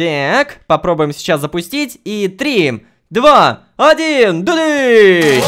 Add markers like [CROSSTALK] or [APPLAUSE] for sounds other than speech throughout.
Так, попробуем сейчас запустить. И три, два, один, дудыщ!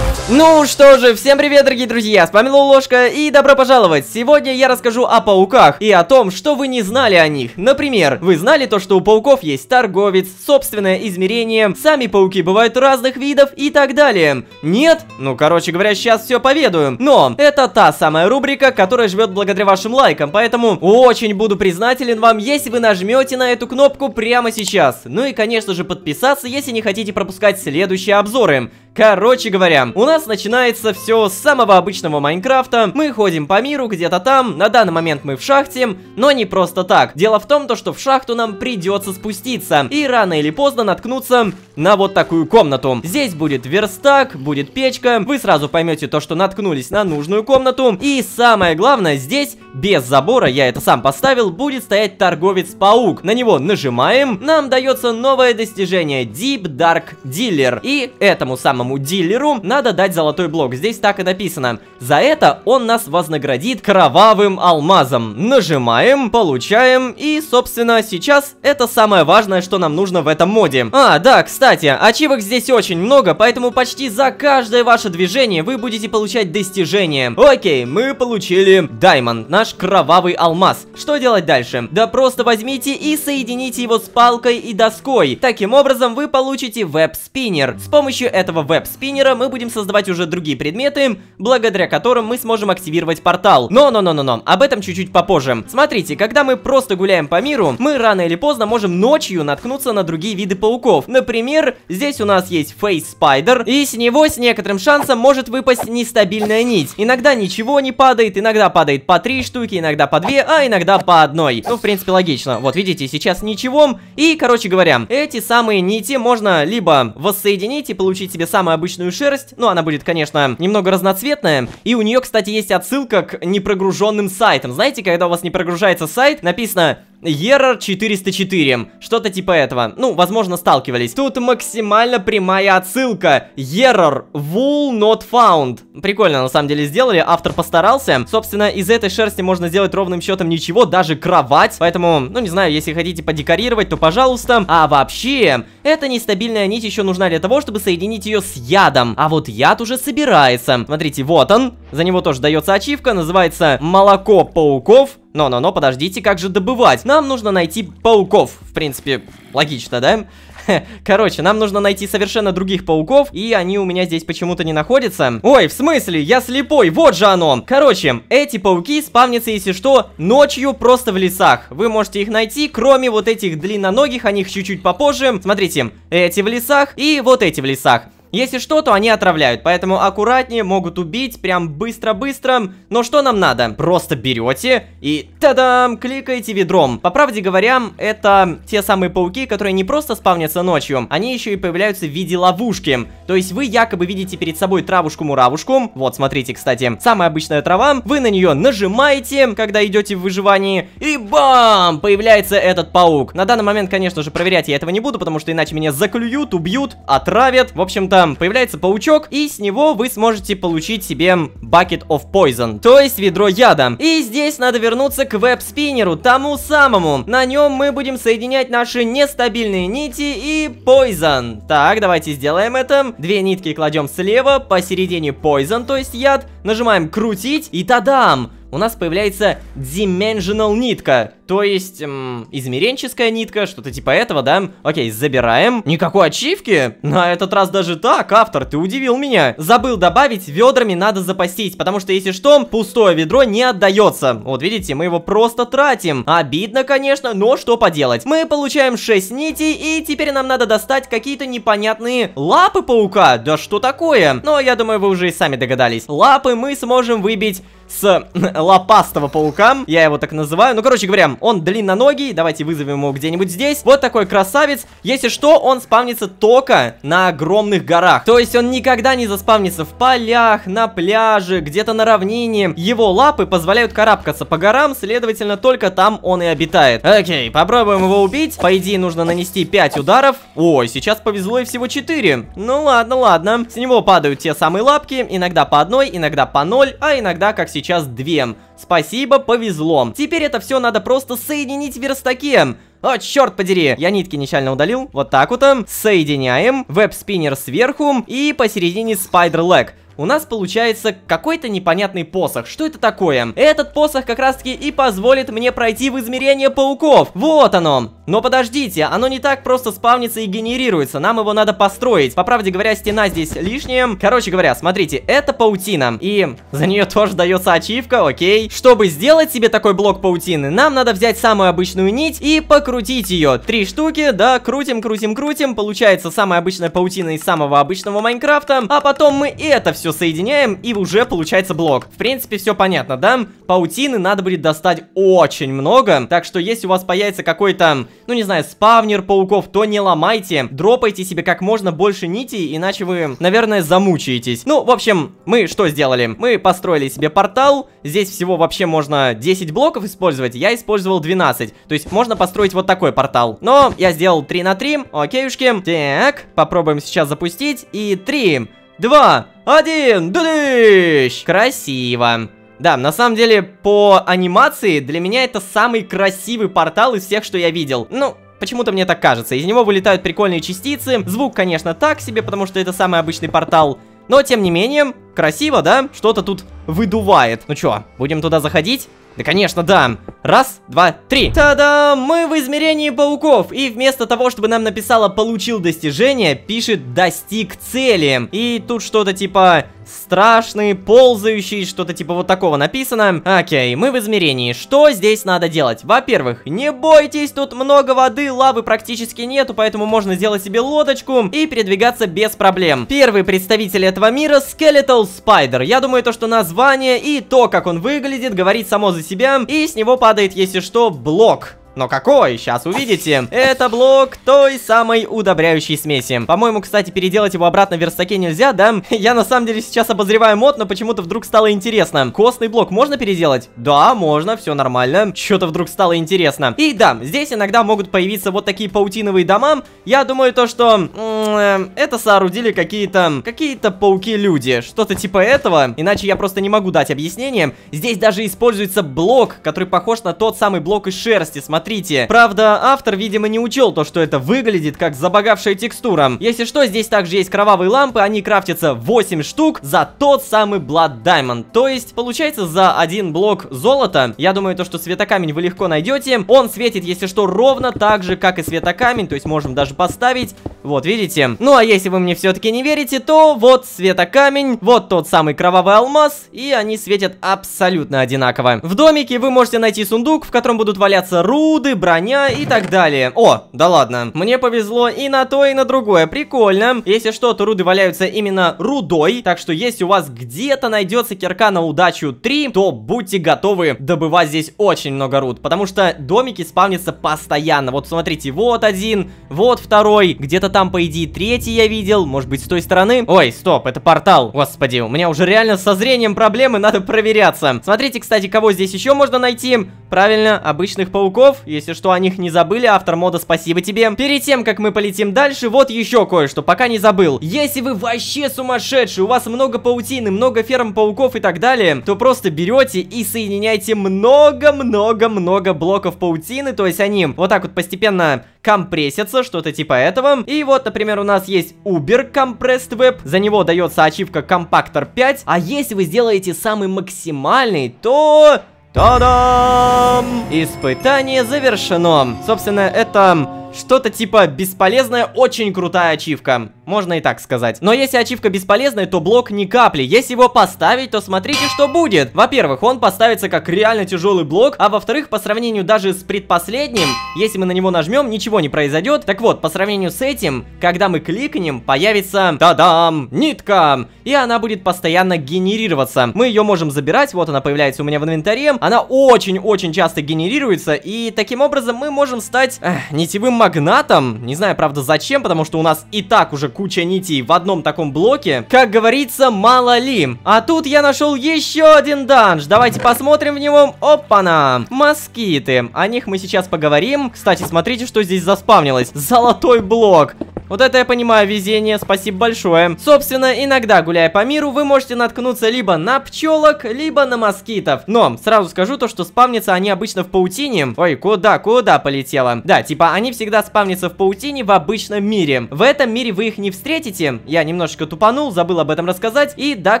Ну что же, всем привет, дорогие друзья, с вами Лолошка и добро пожаловать! Сегодня я расскажу о пауках и о том, что вы не знали о них. Например, вы знали то, что у пауков есть торговец, собственное измерение, сами пауки бывают разных видов и так далее. Нет? Ну, короче говоря, сейчас все поведаю. Но это та самая рубрика, которая живет благодаря вашим лайкам, поэтому очень буду признателен вам, если вы нажмете на эту кнопку прямо сейчас. Ну и, конечно же, подписаться, если не хотите пропускать следующие обзоры. Короче говоря, у нас начинается все с самого обычного Майнкрафта. Мы ходим по миру где-то там, на данный момент мы в шахте, но не просто так. Дело в том, то, что в шахту нам придется спуститься и рано или поздно наткнуться на вот такую комнату. Здесь будет верстак, будет печка, вы сразу поймете то, что наткнулись на нужную комнату. И самое главное, здесь без забора, я это сам поставил, будет стоять торговец-паук. На него нажимаем, нам дается новое достижение Deep Dark Dealer. И этому самому дилеру надо дать золотой блок, здесь так и написано. За это он нас вознаградит кровавым алмазом. Нажимаем, получаем и, собственно, сейчас это самое важное, что нам нужно в этом моде. А, да, кстати, кстати, ачивок здесь очень много, поэтому почти за каждое ваше движение вы будете получать достижение. Окей, мы получили даймонд, наш кровавый алмаз. Что делать дальше? Да просто возьмите и соедините его с палкой и доской. Таким образом вы получите веб-спиннер. С помощью этого веб-спиннера мы будем создавать уже другие предметы, благодаря которым мы сможем активировать портал. Но-но-но-но-но, об этом чуть-чуть попозже. Смотрите, когда мы просто гуляем по миру, мы рано или поздно можем ночью наткнуться на другие виды пауков. Например, мир. Здесь у нас есть Face Spider, и с него с некоторым шансом может выпасть нестабильная нить. Иногда ничего не падает, иногда падает по три штуки, иногда по две, а иногда по одной. Ну, в принципе, логично. Вот, видите, сейчас ничего. И, короче говоря, эти самые нити можно либо воссоединить и получить себе самую обычную шерсть, ну, она будет, конечно, немного разноцветная, и у нее, кстати, есть отсылка к непрогруженным сайтам. Знаете, когда у вас не прогружается сайт, написано Error 404, что-то типа этого. Ну, возможно, сталкивались. Тут максимально прямая отсылка. Error, wool not found. Прикольно, на самом деле, сделали, автор постарался. Собственно, из этой шерсти можно сделать ровным счетом ничего, даже кровать. Поэтому, ну не знаю, если хотите подекорировать, то пожалуйста. А вообще, эта нестабильная нить еще нужна для того, чтобы соединить ее с ядом. А вот яд уже собирается. Смотрите, вот он. За него тоже дается ачивка, называется «Молоко пауков». Но-но-но, подождите, как же добывать? Нам нужно найти пауков. В принципе, логично, да? [LAUGHS] Короче, нам нужно найти совершенно других пауков, и они у меня здесь почему-то не находятся. Ой, в смысле? Я слепой, вот же оно! Короче, эти пауки спавнятся, если что, ночью просто в лесах. Вы можете их найти, кроме вот этих длинноногих, о них чуть-чуть попозже. Смотрите, эти в лесах и вот эти в лесах. Если что, то они отравляют, поэтому аккуратнее, могут убить, прям быстро-быстро. Но что нам надо? Просто берете и тадам, кликаете ведром. По правде говоря, это те самые пауки, которые не просто спавнятся ночью, они еще и появляются в виде ловушки. То есть вы якобы видите перед собой травушку-муравушку. Вот, смотрите, кстати, самая обычная трава. Вы на нее нажимаете, когда идете в выживании, и бам! Появляется этот паук. На данный момент, конечно же, проверять я этого не буду, потому что иначе меня заклюют, убьют, отравят. В общем-то, это появляется паучок, и с него вы сможете получить себе Bucket of Poison, то есть ведро яда. И здесь надо вернуться к веб-спиннеру, тому самому. На нем мы будем соединять наши нестабильные нити и Poison. Так, давайте сделаем это. Две нитки кладем слева, посередине Poison, то есть яд. Нажимаем крутить, и тадам! У нас появляется Dimensional нитка. То есть, эм, измеренческая нитка, что-то типа этого, да? Окей, забираем. Никакой ачивки? На этот раз даже так, автор, ты удивил меня. Забыл добавить, ведрами надо запастись, потому что, если что, пустое ведро не отдается. Вот видите, мы его просто тратим. Обидно, конечно, но что поделать. Мы получаем 6 нитей, и теперь нам надо достать какие-то непонятные лапы паука. Да что такое? Но я думаю, вы уже и сами догадались. Лапы мы сможем выбить с [LAUGHS] лопастого паука. Я его так называю. Ну, короче говоря, он длинноногий, давайте вызовем его где-нибудь здесь. Вот такой красавец. Если что, он спавнится только на огромных горах. То есть он никогда не заспавнится в полях, на пляже, где-то на равнине. Его лапы позволяют карабкаться по горам, следовательно, только там он и обитает. Окей, попробуем его убить. По идее, нужно нанести 5 ударов. Ой, сейчас повезло и всего 4. Ну ладно, ладно. С него падают те самые лапки, иногда по одной, иногда по ноль, а иногда, как сейчас, две. Спасибо, повезло. Теперь это все надо просто Пожалуйста, соедините верстаки! О, черт подери, я нитки нечаянно удалил. Вот так вот. Соединяем. Веб-спиннер сверху и посередине спайдер-лэг у нас получается какой-то непонятный посох. Что это такое? Этот посох как раз таки и позволит мне пройти в измерение пауков. Вот оно. Но подождите, оно не так просто спавнится и генерируется. Нам его надо построить. По правде говоря, стена здесь лишняя. Короче говоря, смотрите, это паутина. И за нее тоже дается ачивка, окей. Чтобы сделать себе такой блок паутины, нам надо взять самую обычную нить и покрутить ее. Три штуки, да, крутим, крутим, крутим. Получается самая обычная паутина из самого обычного Майнкрафта. А потом мы это все все соединяем, и уже получается блок. В принципе, все понятно, да? Паутины надо будет достать очень много, так что если у вас появится какой-то, ну не знаю, спавнер пауков, то не ломайте, дропайте себе как можно больше нитей, иначе вы, наверное, замучаетесь. Ну, в общем, мы что сделали? Мы построили себе портал, здесь всего вообще можно 10 блоков использовать, я использовал 12, то есть можно построить вот такой портал. Но я сделал 3 на 3, окейушки. Так, попробуем сейчас запустить, и 3 два, один, дыдыщ! Красиво. Да, на самом деле, по анимации, для меня это самый красивый портал из всех, что я видел. Ну, Почему-то мне так кажется. Из него вылетают прикольные частицы. Звук, конечно, так себе, потому что это самый обычный портал. Но, тем не менее, красиво, да? Что-то тут выдувает. Ну чё, будем туда заходить? Да, конечно, да. Раз, два, три. Та-да! Мы в измерении пауков. И вместо того, чтобы нам написало «получил достижение», пишет «достиг цели». И тут что-то типа страшный, ползающий, что-то типа вот такого написано. Окей, мы в измерении. Что здесь надо делать? Во-первых, не бойтесь, тут много воды, лавы практически нету, поэтому можно сделать себе лодочку и передвигаться без проблем. Первый представитель этого мира Skeletal Spider. Я думаю, то, что название и то, как он выглядит, говорит само за себя, и с него падает, если что, блок. Но какой? Сейчас увидите. Это блок той самой удобряющей смеси. По-моему, кстати, переделать его обратно в верстаке нельзя, да? Я на самом деле сейчас обозреваю мод, но почему-то вдруг стало интересно. Костный блок можно переделать? Да, можно, все нормально. Что-то вдруг стало интересно. И да, здесь иногда могут появиться вот такие паутиновые дома. Я думаю то, что э, это соорудили какие-то какие-то пауки-люди. Что-то типа этого. Иначе я просто не могу дать объяснение. Здесь даже используется блок, который похож на тот самый блок из шерсти. Смотрите смотрите. Правда, автор, видимо, не учел то, что это выглядит как забагавшая текстура. Если что, здесь также есть кровавые лампы, они крафтятся 8 штук за тот самый Blood Diamond. То есть, получается, за один блок золота, я думаю, то, что светокамень вы легко найдете, он светит, если что, ровно так же, как и светокамень, то есть можем даже поставить, вот, видите? Ну, а если вы мне все-таки не верите, то вот светокамень, вот тот самый кровавый алмаз, и они светят абсолютно одинаково. В домике вы можете найти сундук, в котором будут валяться руды, Худы, броня и так далее. О, да ладно. Мне повезло и на то, и на другое. Прикольно. Если что-то руды валяются именно рудой, так что если у вас где-то найдется кирка на удачу 3, то будьте готовы добывать здесь очень много руд, потому что домики спавнятся постоянно. Вот смотрите, вот один, вот второй, где-то там, по идее, третий я видел, может быть, с той стороны. Ой, стоп, это портал. Господи, у меня уже реально со зрением проблемы, надо проверяться. Смотрите, кстати, кого здесь еще можно найти. Правильно, обычных пауков если что, о них не забыли, автор мода, спасибо тебе. Перед тем, как мы полетим дальше, вот еще кое-что, пока не забыл. Если вы вообще сумасшедший, у вас много паутины, много ферм пауков и так далее, то просто берете и соединяйте много-много-много блоков паутины, то есть они вот так вот постепенно компрессятся, что-то типа этого. И вот, например, у нас есть Uber Compressed Web, за него дается ачивка Compactor 5, а если вы сделаете самый максимальный, то... Та-дам! Испытание завершено. Собственно, это что-то типа бесполезная, очень крутая ачивка. Можно и так сказать. Но если ачивка бесполезная, то блок ни капли. Если его поставить, то смотрите, что будет. Во-первых, он поставится как реально тяжелый блок, а во-вторых, по сравнению даже с предпоследним, если мы на него нажмем, ничего не произойдет. Так вот, по сравнению с этим, когда мы кликнем, появится, та-дам, нитка. И она будет постоянно генерироваться. Мы ее можем забирать, вот она появляется у меня в инвентаре. Она очень-очень часто генерируется, и таким образом мы можем стать эх, нитевым магнатом. Не знаю, правда, зачем, потому что у нас и так уже куча нитей в одном таком блоке, как говорится, мало ли. А тут я нашел еще один данж. Давайте посмотрим в него. Опа-на! Москиты. О них мы сейчас поговорим. Кстати, смотрите, что здесь заспавнилось. Золотой блок. Вот это я понимаю везение, спасибо большое. Собственно, иногда, гуляя по миру, вы можете наткнуться либо на пчелок, либо на москитов. Но, сразу скажу то, что спавнятся они обычно в паутине. Ой, куда, куда полетела? Да, типа, они всегда спавнятся в паутине в обычном мире. В этом мире вы их не не встретите. Я немножечко тупанул, забыл об этом рассказать. И да,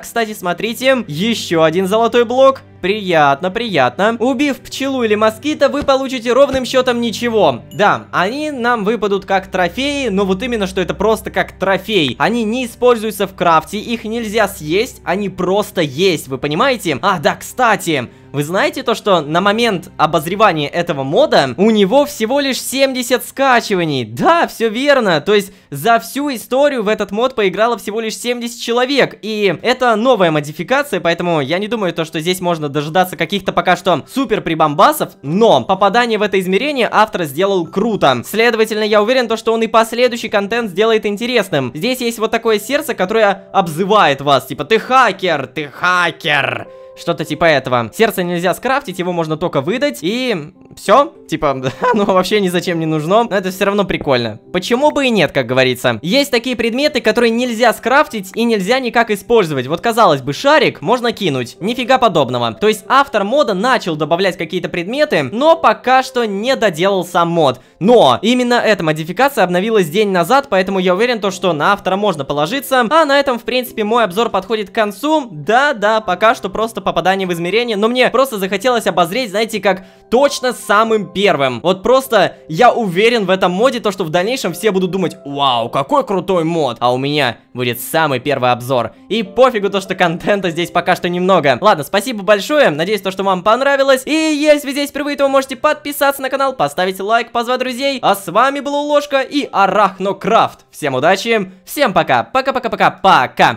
кстати, смотрите, еще один золотой блок. Приятно, приятно. Убив пчелу или москита, вы получите ровным счетом ничего. Да, они нам выпадут как трофеи, но вот именно, что это просто как трофей. Они не используются в крафте, их нельзя съесть, они просто есть, вы понимаете? А, да, кстати... Вы знаете то, что на момент обозревания этого мода у него всего лишь 70 скачиваний? Да, все верно. То есть за всю историю в этот мод поиграло всего лишь 70 человек. И это новая модификация, поэтому я не думаю то, что здесь можно дожидаться каких-то пока что супер прибамбасов. Но попадание в это измерение автор сделал круто. Следовательно, я уверен то, что он и последующий контент сделает интересным. Здесь есть вот такое сердце, которое обзывает вас. Типа, ты хакер, ты хакер. Что-то типа этого. Сердце нельзя скрафтить, его можно только выдать. И все. Типа, [LAUGHS] ну вообще ни зачем не нужно. Но это все равно прикольно. Почему бы и нет, как говорится. Есть такие предметы, которые нельзя скрафтить и нельзя никак использовать. Вот казалось бы, шарик можно кинуть. Нифига подобного. То есть автор мода начал добавлять какие-то предметы, но пока что не доделал сам мод. Но именно эта модификация обновилась день назад, поэтому я уверен, то, что на автора можно положиться. А на этом, в принципе, мой обзор подходит к концу. Да-да, пока что просто попадание в измерение, но мне просто захотелось обозреть, знаете, как точно самым первым. Вот просто я уверен в этом моде, то что в дальнейшем все будут думать, вау, какой крутой мод, а у меня будет самый первый обзор. И пофигу то, что контента здесь пока что немного. Ладно, спасибо большое, надеюсь то, что вам понравилось. И если вы здесь впервые, то вы можете подписаться на канал, поставить лайк, позвать друзей. А с вами был Уложка и Арахнокрафт. Всем удачи, всем пока, пока-пока-пока, пока.